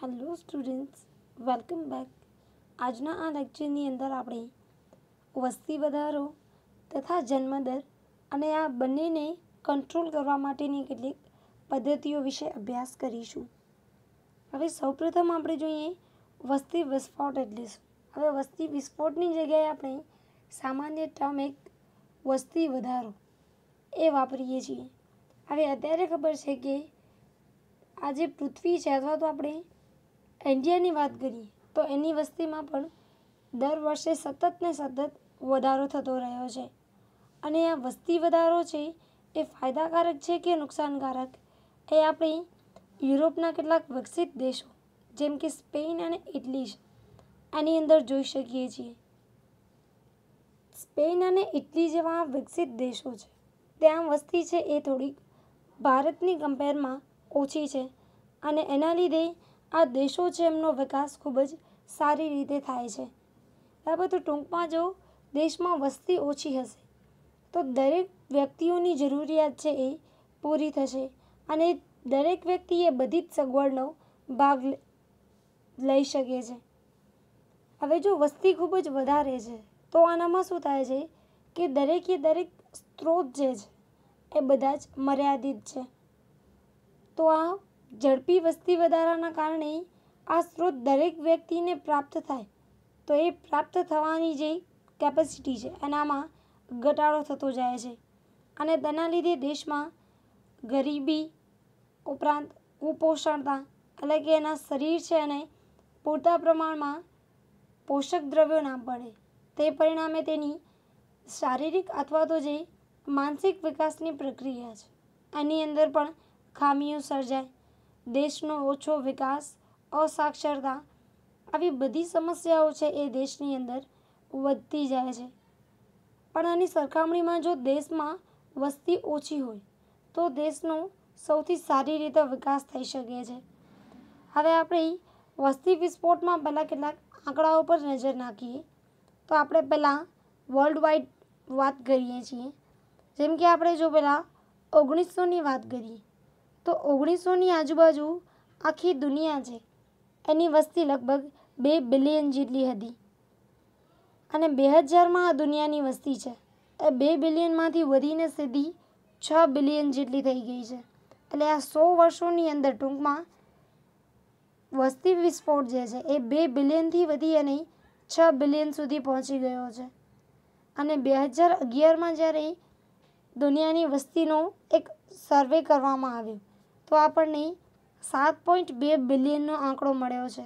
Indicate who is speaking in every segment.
Speaker 1: hello students welcome back આજના આ લેક્ચરની અંદર આપણે વસ્તી વધારો તથા જન્મદર અને આ બંનેને કંટ્રોલ કરવા માટેની કેટલીક પદ્ધતિઓ વિશે અભ્યાસ કરીશું હવે સૌપ્રથમ આપણે જોઈએ વસ્તી વિસ્ફોટ એટલે શું હવે વસ્તી વિસ્ફોટની જગ્યાએ આપણે સામાન્ય ટર્મ એક વસ્તી વધારો એ વાપરીએ છીએ હવે અત્યારે ખબર છે કે આ જે પૃથ્વી છે અથવા તો આપણે ઇન્ડિયાની વાત કરીએ તો એની વસ્તીમાં પણ દર વર્ષે સતત ને સતત વધારો થતો રહ્યો છે અને આ વસ્તી વધારો છે એ ફાયદાકારક છે કે નુકસાનકારક એ આપણી યુરોપના કેટલાક વિકસિત દેશો જેમ કે સ્પેન અને ઇટલી એની અંદર જોઈ શકીએ છીએ સ્પેન અને ઇટલી જેવા વિકસિત દેશો છે ત્યાં વસ્તી છે એ થોડીક ભારતની કમ્પેરમાં ઓછી છે અને એના લીધે આ દેશો છે એમનો વિકાસ ખૂબ જ સારી રીતે થાય છે બરાબર તો ટૂંકમાં જો દેશમાં વસ્તી ઓછી હશે તો દરેક વ્યક્તિઓની જરૂરિયાત છે એ પૂરી થશે અને દરેક વ્યક્તિ એ બધી જ સગવડનો ભાગ લઈ શકે છે હવે જો વસ્તી ખૂબ જ વધારે છે તો આનામાં શું થાય છે કે દરેકે દરેક સ્ત્રોત જે છે એ બધા જ મર્યાદિત છે તો આ ઝડપી વસ્તી વધારાના કારણે આ સ્ત્રોત દરેક વ્યક્તિને પ્રાપ્ત થાય તો એ પ્રાપ્ત થવાની જે કેપેસિટી છે એનામાં ઘટાડો થતો જાય છે અને તેના લીધે દેશમાં ગરીબી ઉપરાંત કુપોષણતા એટલે કે એના શરીર છે અને પૂરતા પ્રમાણમાં પોષક દ્રવ્યો ના પડે તે પરિણામે તેની શારીરિક અથવા તો જે માનસિક વિકાસની પ્રક્રિયા છે એની અંદર પણ ખામીઓ સર્જાય દેશનો ઓછો વિકાસ અસાક્ષરતા આવી બધી સમસ્યાઓ છે એ દેશની અંદર વધતી જાય છે પણ આની સરખામણીમાં જો દેશમાં વસ્તી ઓછી હોય તો દેશનો સૌથી સારી રીતે વિકાસ થઈ શકે છે હવે આપણે વસ્તી વિસ્ફોટમાં પહેલાં કેટલાક આંકડાઓ પર નજર નાખીએ તો આપણે પહેલાં વર્લ્ડ વાઇડ વાત કરીએ છીએ જેમ કે આપણે જો પહેલાં ઓગણીસોની વાત કરીએ તો ઓગણીસોની આજુબાજુ આખી દુનિયા છે એની વસ્તી લગભગ બે બિલિયન જેટલી હતી અને બે હજારમાં આ દુનિયાની વસ્તી છે એ બે બિલિયનમાંથી વધીને સીધી છ બિલિયન જેટલી થઈ ગઈ છે એટલે આ સો વર્ષોની અંદર ટૂંકમાં વસ્તી વિસ્ફોટ જે છે એ બે બિલિયનથી વધી અને છ બિલિયન સુધી પહોંચી ગયો છે અને બે હજાર અગિયારમાં જ્યારે દુનિયાની વસ્તીનો એક સર્વે કરવામાં આવ્યો તો આપણને સાત પોઈન્ટ બે બિલિયનનો આંકડો મળ્યો છે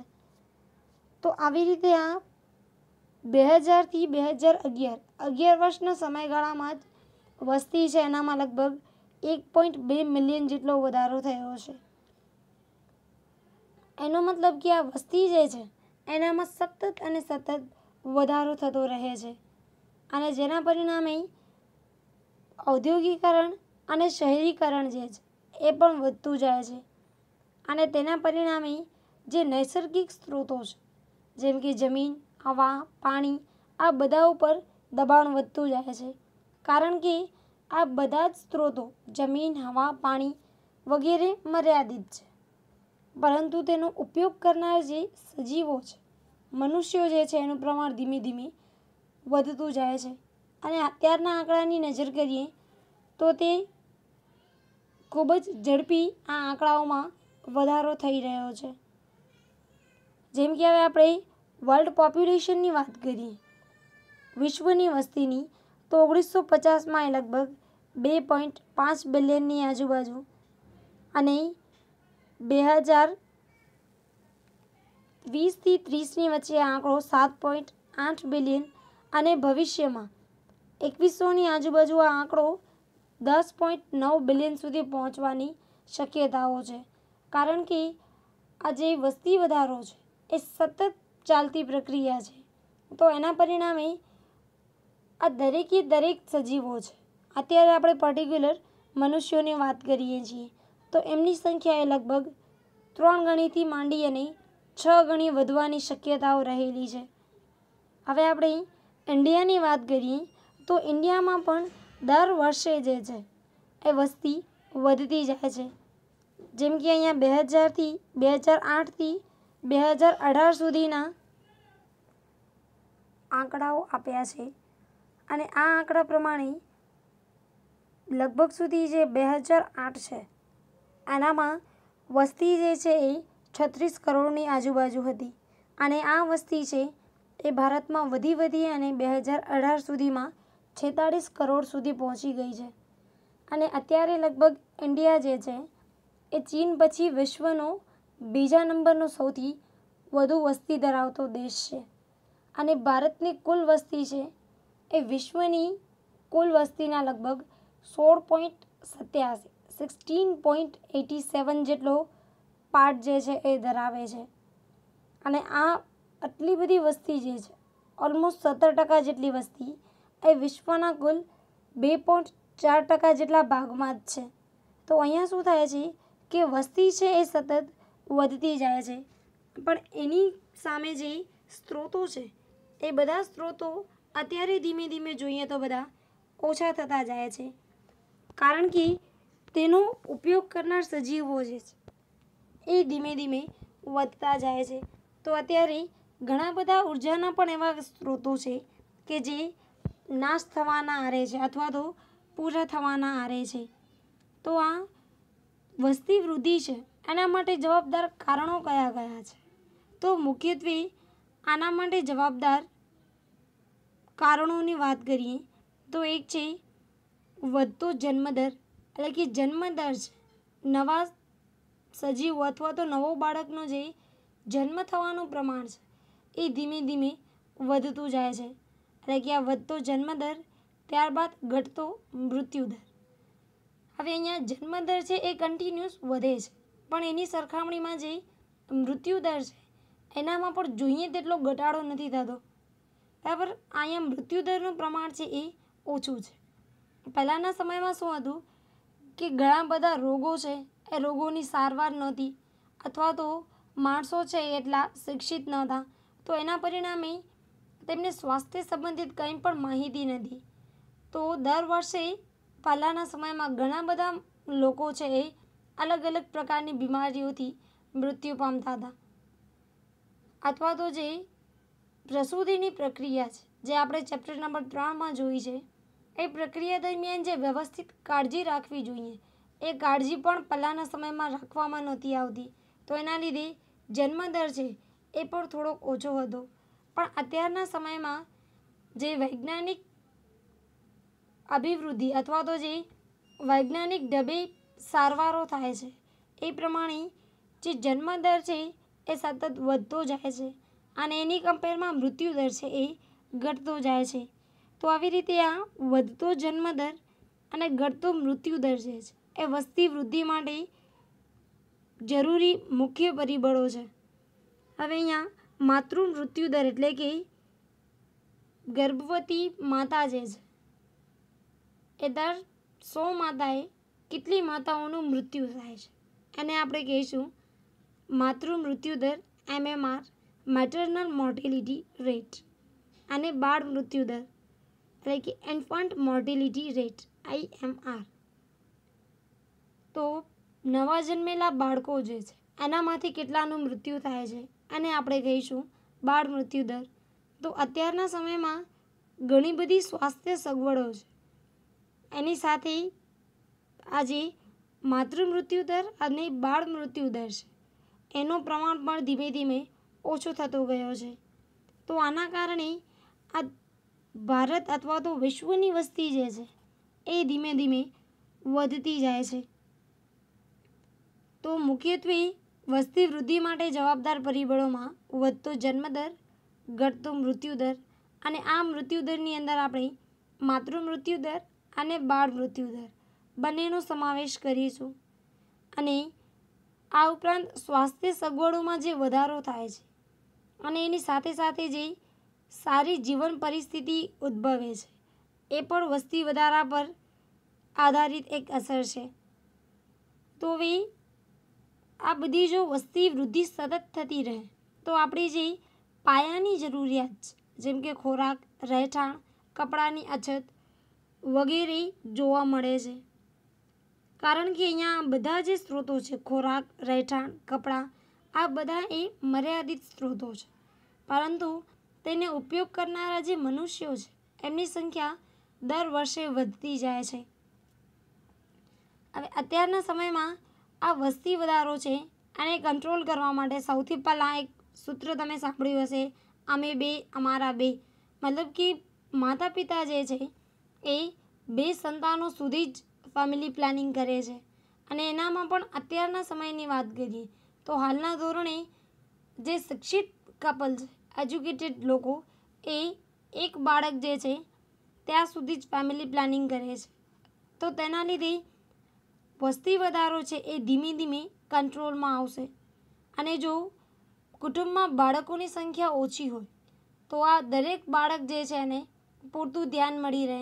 Speaker 1: તો આવી રીતે આ બે હજારથી બે હજાર અગિયાર અગિયાર વર્ષના સમયગાળામાં જ વસ્તી છે એનામાં લગભગ એક પોઈન્ટ બે મિલિયન જેટલો વધારો થયો છે એનો મતલબ કે આ વસ્તી જે છે એનામાં સતત અને સતત વધારો થતો રહે છે અને જેના પરિણામે ઔદ્યોગિકરણ અને શહેરીકરણ જે છે એ પણ વધતું જાય છે અને તેના પરિણામે જે નૈસર્ગિક સ્ત્રોતો છે જેમ કે જમીન હવા પાણી આ બધા ઉપર દબાણ વધતું જાય છે કારણ કે આ બધા જ સ્ત્રોતો જમીન હવા પાણી વગેરે મર્યાદિત છે પરંતુ તેનો ઉપયોગ કરનાર જે સજીવો છે મનુષ્યો જે છે એનું પ્રમાણ ધીમે ધીમે વધતું જાય છે અને અત્યારના આંકડાની નજર કરીએ તો તે ખૂબ જ ઝડપી આ આંકડાઓમાં વધારો થઈ રહ્યો છે જેમ કે હવે આપણે વર્લ્ડ પોપ્યુલેશનની વાત કરીએ વિશ્વની વસ્તીની તો ઓગણીસો પચાસમાં એ લગભગ બે પોઈન્ટ પાંચ બિલિયનની આજુબાજુ અને બે હજાર વીસથી ત્રીસની વચ્ચે આંકડો સાત પોઈન્ટ આઠ બિલિયન અને ભવિષ્યમાં એકવીસોની આજુબાજુ આ આંકડો દસ પોઈન્ટ નવ બિલિયન સુધી પહોંચવાની શક્યતાઓ છે કારણ કે આ જે વસ્તી વધારો છે એ સતત ચાલતી પ્રક્રિયા છે તો એના પરિણામે આ દરેકે દરેક સજીવો છે અત્યારે આપણે પર્ટિક્યુલર મનુષ્યોની વાત કરીએ છીએ તો એમની સંખ્યા એ લગભગ ત્રણ ગણીથી માંડી અને છ ગણી વધવાની શક્યતાઓ રહેલી છે હવે આપણે ઇન્ડિયાની વાત કરીએ તો ઇન્ડિયામાં પણ દર વર્ષે જે છે એ વસ્તી વધતી જાય છે જેમ કે અહીંયા બે હજારથી બે હજાર આઠથી બે હજાર અઢાર સુધીના આંકડાઓ આપ્યા છે અને આ આંકડા પ્રમાણે લગભગ સુધી જે બે હજાર આઠ છે એનામાં વસ્તી જે છે એ છત્રીસ કરોડની આજુબાજુ હતી અને આ વસ્તી છે એ ભારતમાં વધી વધી અને બે હજાર અઢાર સુધીમાં છેતાળીસ કરોડ સુધી પહોંચી ગઈ છે અને અત્યારે લગભગ ઇન્ડિયા જે છે એ ચીન પછી વિશ્વનો બીજા નંબરનો સૌથી વધુ વસ્તી ધરાવતો દેશ છે અને ભારતની કુલ વસ્તી છે એ વિશ્વની કુલ વસ્તીના લગભગ સોળ પોઈન્ટ સત્યાસી સિક્સટીન પોઈન્ટ એટી સેવન જેટલો પાર્ટ જે છે એ ધરાવે છે અને આ આટલી બધી વસ્તી જે છે ઓલમોસ્ટ સત્તર ટકા જેટલી વસ્તી એ વિશ્વના કુલ બે પોઈન્ટ ચાર ટકા જેટલા ભાગમાં જ છે તો અહીંયા શું થાય છે કે વસ્તી છે એ સતત વધતી જાય છે પણ એની સામે જે સ્ત્રોતો છે એ બધા સ્ત્રોતો અત્યારે ધીમે ધીમે જોઈએ તો બધા ઓછા થતા જાય છે કારણ કે તેનો ઉપયોગ કરનાર સજીવો જે છે એ ધીમે ધીમે વધતા જાય છે તો અત્યારે ઘણા બધા ઉર્જાના પણ એવા સ્ત્રોતો છે કે જે નાશ થવાના આરે છે અથવા તો પૂરા થવાના આરે છે તો આ વસ્તી વૃદ્ધિ છે એના માટે જવાબદાર કારણો કયા કયા છે તો મુખ્યત્વે આના માટે જવાબદાર કારણોની વાત કરીએ તો એક છે વધતો જન્મદર એટલે કે જન્મદર છે નવા સજીવ અથવા તો નવો બાળકનો જે જન્મ થવાનું પ્રમાણ છે એ ધીમે ધીમે વધતું જાય છે એટલે કે આ વધતો જન્મદર ત્યારબાદ ઘટતો મૃત્યુદર હવે અહીંયા જન્મદર છે એ કન્ટિન્યુઅસ વધે છે પણ એની સરખામણીમાં જે મૃત્યુદર છે એનામાં પણ જોઈએ તેટલો ઘટાડો નથી થતો બરાબર અહીંયા મૃત્યુદરનું પ્રમાણ છે એ ઓછું છે પહેલાંના સમયમાં શું હતું કે ઘણા બધા રોગો છે એ રોગોની સારવાર નહોતી અથવા તો માણસો છે એટલા શિક્ષિત નહોતા તો એના પરિણામે તેમને સ્વાસ્થ્ય સંબંધિત કંઈ પણ માહિતી નથી તો દર વર્ષે પહેલાંના સમયમાં ઘણા બધા લોકો છે એ અલગ અલગ પ્રકારની બીમારીઓથી મૃત્યુ પામતા હતા અથવા તો જે પ્રસૂતિની પ્રક્રિયા છે જે આપણે ચેપ્ટર નંબર ત્રણમાં જોઈ છે એ પ્રક્રિયા દરમિયાન જે વ્યવસ્થિત કાળજી રાખવી જોઈએ એ કાળજી પણ પહેલાંના સમયમાં રાખવામાં નહોતી આવતી તો એના લીધે જન્મદર છે એ પણ થોડોક ઓછો હતો પણ અત્યારના સમયમાં જે વૈજ્ઞાનિક અભિવૃદ્ધિ અથવા તો જે વૈજ્ઞાનિક ઢબે સારવારો થાય છે એ પ્રમાણે જે જન્મદર છે એ સતત વધતો જાય છે અને એની કમ્પેરમાં મૃત્યુદર છે એ ઘટતો જાય છે તો આવી રીતે આ વધતો જન્મદર અને ઘટતો મૃત્યુદર છે એ વસ્તી વૃદ્ધિ માટે જરૂરી મુખ્ય પરિબળો છે હવે અહીંયા માતૃ મૃત્યુ દર એટલે કે ગર્ભવતી માતા જે છે એ દર સો માતાએ કેટલી માતાઓનું મૃત્યુ થાય છે એને આપણે કહીશું માતૃ મૃત્યુ મૃત્યુદર એમએમઆર મેટર્નલ મોર્ટેલિટી રેટ અને બાળ મૃત્યુ દર એટલે કે ઇન્ફન્ટ મોર્ટેલિટી રેટ આઈએમઆર તો નવા જન્મેલા બાળકો જે છે એનામાંથી કેટલાનું મૃત્યુ થાય છે અને આપણે કહીશું બાળ મૃત્યુ દર તો અત્યારના સમયમાં ઘણી બધી સ્વાસ્થ્ય સગવડો છે એની સાથે આજે માતૃ મૃત્યુ દર અને બાળ મૃત્યુ દર છે એનો પ્રમાણ પણ ધીમે ધીમે ઓછો થતો ગયો છે તો આના કારણે આ ભારત અથવા તો વિશ્વની વસ્તી જે છે એ ધીમે ધીમે વધતી જાય છે તો મુખ્યત્વે વસ્તી વૃદ્ધિ માટે જવાબદાર પરિબળોમાં વધતો જન્મદર ઘટતો મૃત્યુદર અને આ મૃત્યુદરની અંદર આપણે માતૃ મૃત્યુદર અને બાળ મૃત્યુદર બંનેનો સમાવેશ કરીશું અને આ ઉપરાંત સ્વાસ્થ્ય સગવડોમાં જે વધારો થાય છે અને એની સાથે સાથે જે સારી જીવન પરિસ્થિતિ ઉદ્ભવે છે એ પણ વસ્તી વધારા પર આધારિત એક અસર છે તો હવે આ બધી જો વસ્તી વૃદ્ધિ સતત થતી રહે તો આપણી જે પાયાની જરૂરિયાત જેમ કે ખોરાક રહેઠાણ કપડાની અછત વગેરે જોવા મળે છે કારણ કે અહીંયા બધા જે સ્ત્રોતો છે ખોરાક રહેઠાણ કપડાં આ બધા એ મર્યાદિત સ્ત્રોતો છે પરંતુ તેને ઉપયોગ કરનારા જે મનુષ્યો છે એમની સંખ્યા દર વર્ષે વધતી જાય છે હવે અત્યારના સમયમાં આ વસ્તી વધારો છે આને કંટ્રોલ કરવા માટે સૌથી પહેલાં એક સૂત્ર તમે સાંભળ્યું હશે અમે બે અમારા બે મતલબ કે માતા પિતા જે છે એ બે સંતાનો સુધી જ ફેમિલી પ્લાનિંગ કરે છે અને એનામાં પણ અત્યારના સમયની વાત કરીએ તો હાલના ધોરણે જે શિક્ષિત કપલ છે એજ્યુકેટેડ લોકો એ એક બાળક જે છે ત્યાં સુધી જ ફેમિલી પ્લાનિંગ કરે છે તો તેના લીધે વસ્તી વધારો છે એ ધીમે ધીમે કંટ્રોલમાં આવશે અને જો કુટુંબમાં બાળકોની સંખ્યા ઓછી હોય તો આ દરેક બાળક જે છે એને પૂરતું ધ્યાન મળી રહે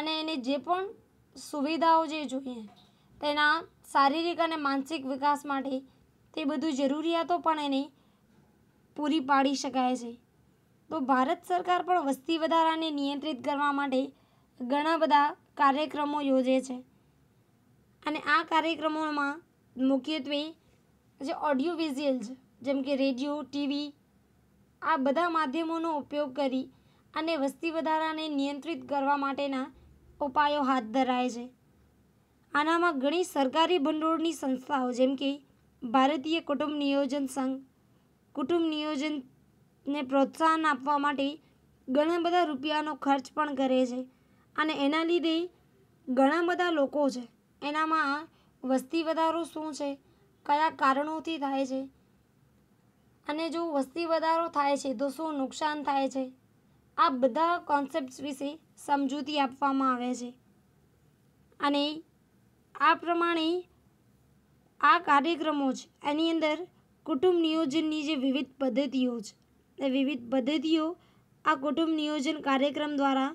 Speaker 1: અને એને જે પણ સુવિધાઓ જે જોઈએ તેના શારીરિક અને માનસિક વિકાસ માટે તે બધું જરૂરિયાતો પણ એને પૂરી પાડી શકાય છે તો ભારત સરકાર પણ વસ્તી વધારાને નિયંત્રિત કરવા માટે ઘણા બધા કાર્યક્રમો યોજે છે અને આ કાર્યક્રમોમાં મુખ્યત્વે જે ઓડિયો વિઝ્યુઅલ્સ જેમ કે રેડિયો ટીવી આ બધા માધ્યમોનો ઉપયોગ કરી અને વસ્તી વધારાને નિયંત્રિત કરવા માટેના ઉપાયો હાથ ધરાય છે આનામાં ઘણી સરકારી ભંડોળની સંસ્થાઓ જેમ કે ભારતીય કુટુંબ નિયોજન સંઘ કુટુંબ નિયોજનને પ્રોત્સાહન આપવા માટે ઘણા બધા રૂપિયાનો ખર્ચ પણ કરે છે અને એના લીધે ઘણા બધા લોકો છે એનામાં વસ્તી વધારો શું છે કયા કારણોથી થાય છે અને જો વસ્તી વધારો થાય છે તો શું નુકસાન થાય છે આ બધા કોન્સેપ્ટ્સ વિશે સમજૂતી આપવામાં આવે છે અને આ પ્રમાણે આ કાર્યક્રમો છે એની અંદર કુટુંબ નિયોજનની જે વિવિધ પદ્ધતિઓ છે એ વિવિધ પદ્ધતિઓ આ કુટુંબ નિયોજન કાર્યક્રમ દ્વારા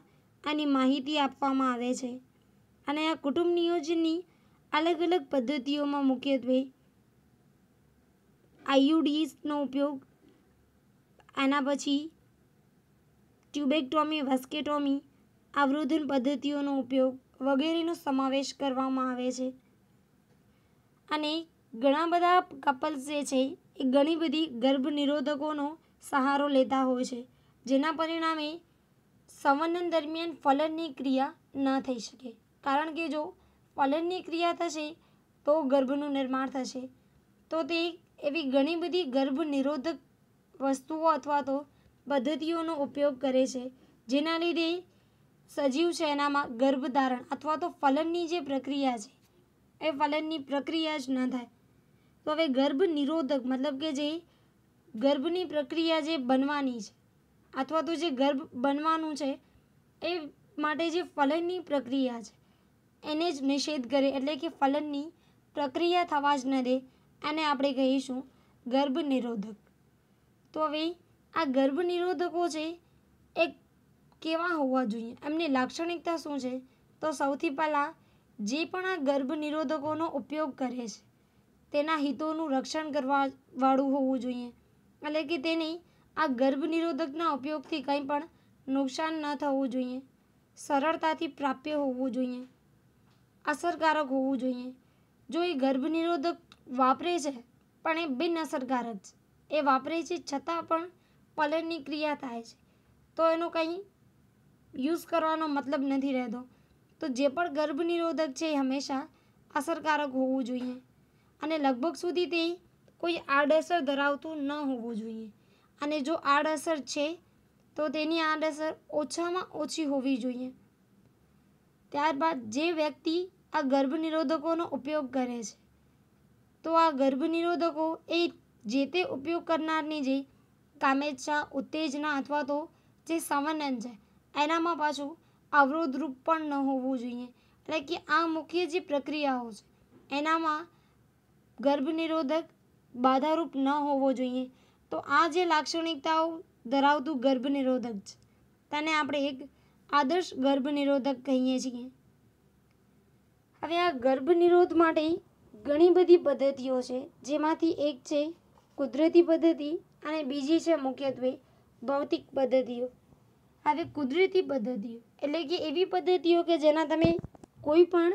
Speaker 1: આની માહિતી આપવામાં આવે છે અને આ કુટુંબ નિયોજનની અલગ અલગ પદ્ધતિઓમાં મુખ્યત્વે આઈયુડીસનો ઉપયોગ એના પછી ટ્યુબેક્ટોમી વસ્કેટોમી આવરોધન પદ્ધતિઓનો ઉપયોગ વગેરેનો સમાવેશ કરવામાં આવે છે અને ઘણા બધા કપલ્સ જે છે એ ઘણી બધી ગર્ભ નિરોધકોનો સહારો લેતા હોય છે જેના પરિણામે સંવનન દરમિયાન ફલનની ક્રિયા ન થઈ શકે કારણ કે જો પલનની ક્રિયા થશે તો ગર્ભનું નિર્માણ થશે તો તે એવી ઘણી બધી ગર્ભ નિરોધક વસ્તુઓ અથવા તો પદ્ધતિઓનો ઉપયોગ કરે છે જેના લીધે સજીવ છે એનામાં ગર્ભધારણ અથવા તો ફલનની જે પ્રક્રિયા છે એ ફલનની પ્રક્રિયા જ ન થાય તો હવે ગર્ભ નિરોધક મતલબ કે જે ગર્ભની પ્રક્રિયા જે બનવાની છે અથવા તો જે ગર્ભ બનવાનું છે એ માટે જે ફલનની પ્રક્રિયા છે એને જ નિષેધ કરે એટલે કે ફલનની પ્રક્રિયા થવા જ ન દે અને આપણે કહીશું ગર્ભ નિરોધક તો હવે આ ગર્ભ નિરોધકો છે એ કેવા હોવા જોઈએ એમની લાક્ષણિકતા શું છે તો સૌથી પહેલાં જે પણ આ ગર્ભ નિરોધકોનો ઉપયોગ કરે છે તેના હિતોનું રક્ષણ કરવા વાળું હોવું જોઈએ એટલે કે તેને આ ગર્ભ નિરોધકના ઉપયોગથી કંઈ પણ નુકસાન ન થવું જોઈએ સરળતાથી પ્રાપ્ય હોવું જોઈએ અસરકારક હોવું જોઈએ જો એ ગર્ભનિરોધક વાપરે છે પણ એ બિનઅસરકારક છે એ વાપરે છે છતાં પણ પલનની ક્રિયા થાય છે તો એનો કંઈ યુઝ કરવાનો મતલબ નથી રહેતો તો જે પણ ગર્ભનિરોધક છે એ હંમેશા અસરકારક હોવું જોઈએ અને લગભગ સુધી તે કોઈ આડઅસર ધરાવતું ન હોવું જોઈએ અને જો આડઅસર છે તો તેની આડઅસર ઓછામાં ઓછી હોવી જોઈએ ત્યારબાદ જે વ્યક્તિ આ ગર્ભનિરોધકોનો ઉપયોગ કરે છે તો આ ગર્ભનિરોધકો એ જે તે ઉપયોગ કરનારની જે કામેચ્છા ઉત્તેજના અથવા તો જે સંવનન છે એનામાં પાછું અવરોધરૂપ પણ ન હોવું જોઈએ એટલે કે આ મુખ્ય જે પ્રક્રિયાઓ છે એનામાં ગર્ભનિરોધક બાધારૂપ ન હોવો જોઈએ તો આ જે લાક્ષણિકતાઓ ધરાવતું ગર્ભનિરોધક છે તેને આપણે એક આદર્શ ગર્ભ નિરોધક કહીએ છીએ હવે આ ગર્ભ નિરોધ માટે ઘણી બધી પદ્ધતિઓ છે જેમાંથી એક છે કુદરતી પદ્ધતિ અને બીજી છે મુખ્યત્વે ભૌતિક પદ્ધતિઓ હવે કુદરતી પદ્ધતિઓ એટલે કે એવી પદ્ધતિઓ કે જેના તમે કોઈ પણ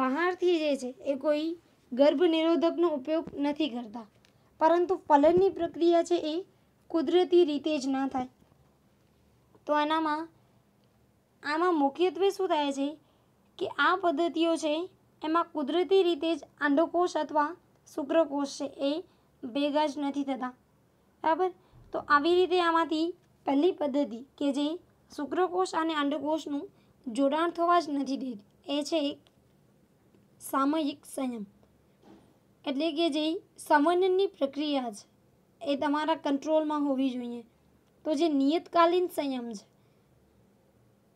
Speaker 1: બહારથી જે છે એ કોઈ ગર્ભ નિરોધકનો ઉપયોગ નથી કરતા પરંતુ ફલનની પ્રક્રિયા છે એ કુદરતી રીતે જ ના થાય તો એનામાં આમાં મુખ્યત્વે શું થાય છે કે આ પદ્ધતિઓ છે એમાં કુદરતી રીતે જ અંડકોષ અથવા શુક્રકોષ છે એ ભેગા જ નથી થતા બરાબર તો આવી રીતે આમાંથી પહેલી પદ્ધતિ કે જે શુક્રકોષ અને અંડકોષનું જોડાણ થવા જ નથી દેતી એ છે એક સામયિક સંયમ એટલે કે જે સંવનનની પ્રક્રિયા છે એ તમારા કંટ્રોલમાં હોવી જોઈએ તો જે નિયતકાલીન સંયમ છે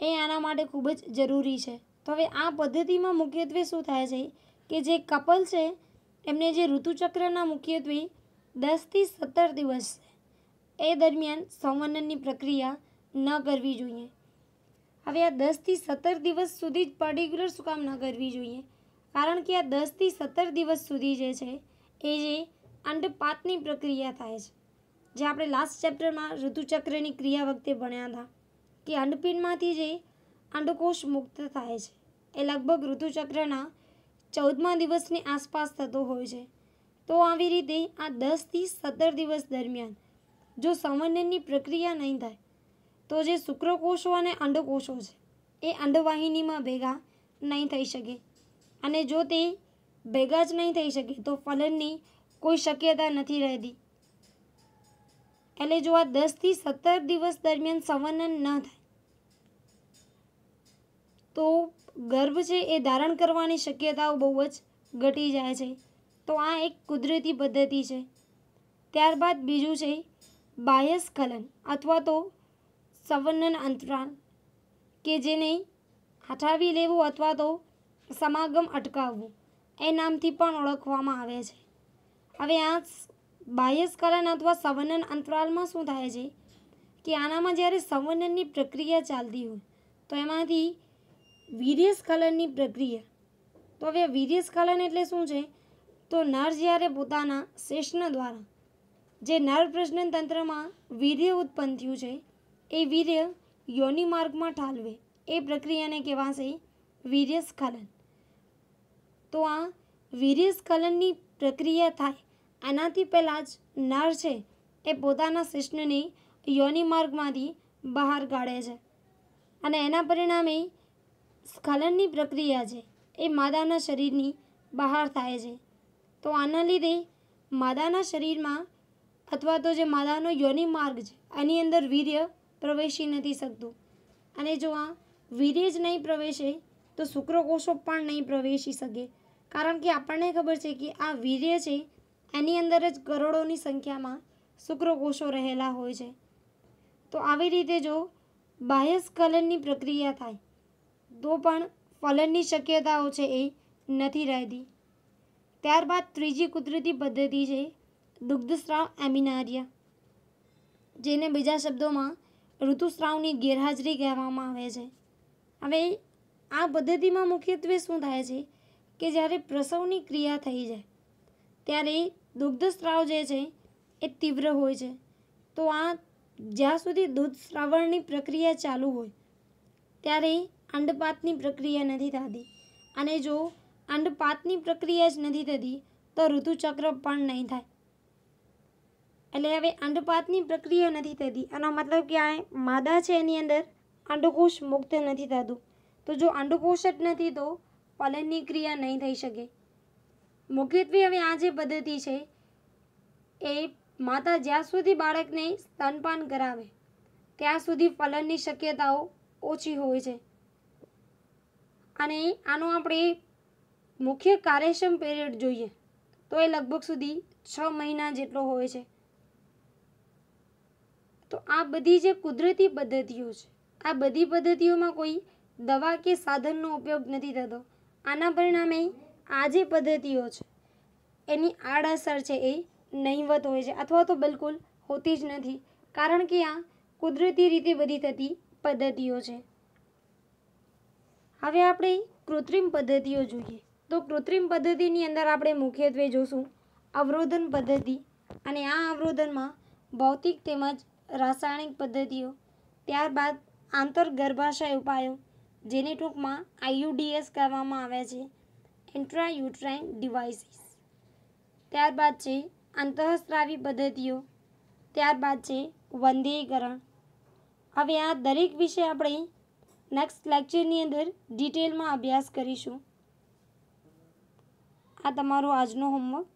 Speaker 1: એ આના માટે ખૂબ જ જરૂરી છે તો હવે આ પદ્ધતિમાં મુખ્યત્વે શું થાય છે કે જે કપલ છે એમને જે ઋતુચક્રના મુખ્યત્વે દસથી સત્તર દિવસ છે એ દરમિયાન સંવનનની પ્રક્રિયા ન કરવી જોઈએ હવે આ દસથી સત્તર દિવસ સુધી જ પર્ટિક્યુલર શું કામ ન કરવી જોઈએ કારણ કે આ દસથી સત્તર દિવસ સુધી જે છે એ જે અંડપાતની પ્રક્રિયા થાય છે જે આપણે લાસ્ટ ચેપ્ટરમાં ઋતુચક્રની ક્રિયા વખતે ભણ્યા હતા કે અંડપિંડમાંથી જે અંડકોષ મુક્ત થાય છે એ લગભગ ઋતુચક્રના ચૌદમા દિવસની આસપાસ થતો હોય છે તો આવી રીતે આ દસથી સત્તર દિવસ દરમિયાન જો સંવનનની પ્રક્રિયા નહીં થાય તો જે શુક્રકોષો અને અંડકોષો છે એ અંડવાહિનીમાં ભેગા નહીં થઈ શકે અને જો તે ભેગા જ નહીં થઈ શકે તો ફલનની કોઈ શક્યતા નથી રહેતી એટલે જો આ દસથી સત્તર દિવસ દરમિયાન સંવનન ન થાય તો ગર્ભ છે એ ધારણ કરવાની શક્યતાઓ બહુ જ ઘટી જાય છે તો આ એક કુદરતી પદ્ધતિ છે ત્યારબાદ બીજું છે બાયસ્ખલન અથવા તો સંવનન અંતરાલ કે જેને હટાવી લેવું અથવા તો સમાગમ અટકાવવું એ નામથી પણ ઓળખવામાં આવે છે હવે આ બાહ્યસ્ખલન અથવા સંવનન અંતરાલમાં શું થાય છે કે આનામાં જ્યારે સંવનનની પ્રક્રિયા ચાલતી હોય તો એમાંથી વીર્યસ્ખલનની પ્રક્રિયા તો હવે વીર્યસ્ખલન એટલે શું છે તો નર જ્યારે પોતાના શેષણ દ્વારા જે નર પ્રજનન તંત્રમાં વીર્ય ઉત્પન્ન થયું છે એ વીર્ય યોનિ માર્ગમાં ઠાલવે એ પ્રક્રિયાને કહેવાશે વીર્યસ્ખલન તો આ વીર્યસ્ખલનની પ્રક્રિયા થાય આનાથી પહેલાં જ નર છે એ પોતાના શિષ્ણને યોનિ માર્ગમાંથી બહાર કાઢે છે અને એના પરિણામે સ્ખલનની પ્રક્રિયા છે એ માદાના શરીરની બહાર થાય છે તો આના લીધે માદાના શરીરમાં અથવા તો જે માદાનો યોનિ માર્ગ છે એની અંદર વીર્ય પ્રવેશી નથી શકતું અને જો આ વીર્ય જ નહીં પ્રવેશે તો શુક્રકોષો પણ નહીં પ્રવેશી શકે કારણ કે આપણને ખબર છે કે આ વીર્ય છે એની અંદર જ કરોડોની સંખ્યામાં શુક્રકોષો રહેલા હોય છે તો આવી રીતે જો બાહ્ય સ્ખલનની પ્રક્રિયા થાય તો પણ ફલનની શક્યતાઓ છે એ નથી રહેતી ત્યારબાદ ત્રીજી કુદરતી પદ્ધતિ છે દુગ્ધસ્રાવ એમિનારિયા જેને બીજા શબ્દોમાં ઋતુસ્રાવની ગેરહાજરી કહેવામાં આવે છે હવે આ પદ્ધતિમાં મુખ્યત્વે શું થાય છે કે જ્યારે પ્રસવની ક્રિયા થઈ જાય ત્યારે દુગ્ધસ્રાવ જે છે એ તીવ્ર હોય છે તો આ જ્યાં સુધી દૂધ શ્રાવણની પ્રક્રિયા ચાલુ હોય ત્યારે અંડપાતની પ્રક્રિયા નથી થતી અને જો અંડપાતની પ્રક્રિયા જ નથી થતી તો ઋતુચક્ર પણ નહીં થાય એટલે હવે અંડપાતની પ્રક્રિયા નથી થતી આનો મતલબ કે આ માદા છે એની અંદર અંડકોષ મુક્ત નથી થતું તો જો અંડકોષ જ નથી તો પલનની ક્રિયા નહીં થઈ શકે મુખ્યત્વે હવે આ જે પદ્ધતિ છે એ માતા જ્યાં સુધી બાળકને સ્તનપાન કરાવે ત્યાં સુધી ફલનની શક્યતાઓ ઓછી હોય છે અને આનો આપણે મુખ્ય કાર્યક્ષમ પીરિયડ જોઈએ તો એ લગભગ સુધી છ મહિના જેટલો હોય છે તો આ બધી જે કુદરતી પદ્ધતિઓ છે આ બધી પદ્ધતિઓમાં કોઈ દવા કે સાધનનો ઉપયોગ નથી થતો આના પરિણામે આ જે પદ્ધતિઓ છે એની આડઅસર છે એ નહીવત હોય છે અથવા તો બિલકુલ હોતી જ નથી કારણ કે આ કુદરતી રીતે બધી થતી પદ્ધતિઓ છે હવે આપણે કૃત્રિમ પદ્ધતિઓ જોઈએ તો કૃત્રિમ પદ્ધતિની અંદર આપણે મુખ્યત્વે જોશું અવરોધન પદ્ધતિ અને આ અવરોધનમાં ભૌતિક તેમજ રાસાયણિક પદ્ધતિઓ ત્યારબાદ આંતર ગર્ભાશય ઉપાયો જેને ટૂંકમાં આઈયુડીએસ કહેવામાં આવે છે એન્ટ્રાયુટ્રાઇન ડિવાઇસીસ ત્યારબાદ છે આંતઃસ્ત્રાવી પદ્ધતિઓ ત્યારબાદ છે વંધ્યીકરણ હવે આ દરેક વિશે આપણે નેક્સ્ટ લેક્ચરની અંદર ડિટેલમાં અભ્યાસ કરીશું આ તમારો આજનો હોમવર્ક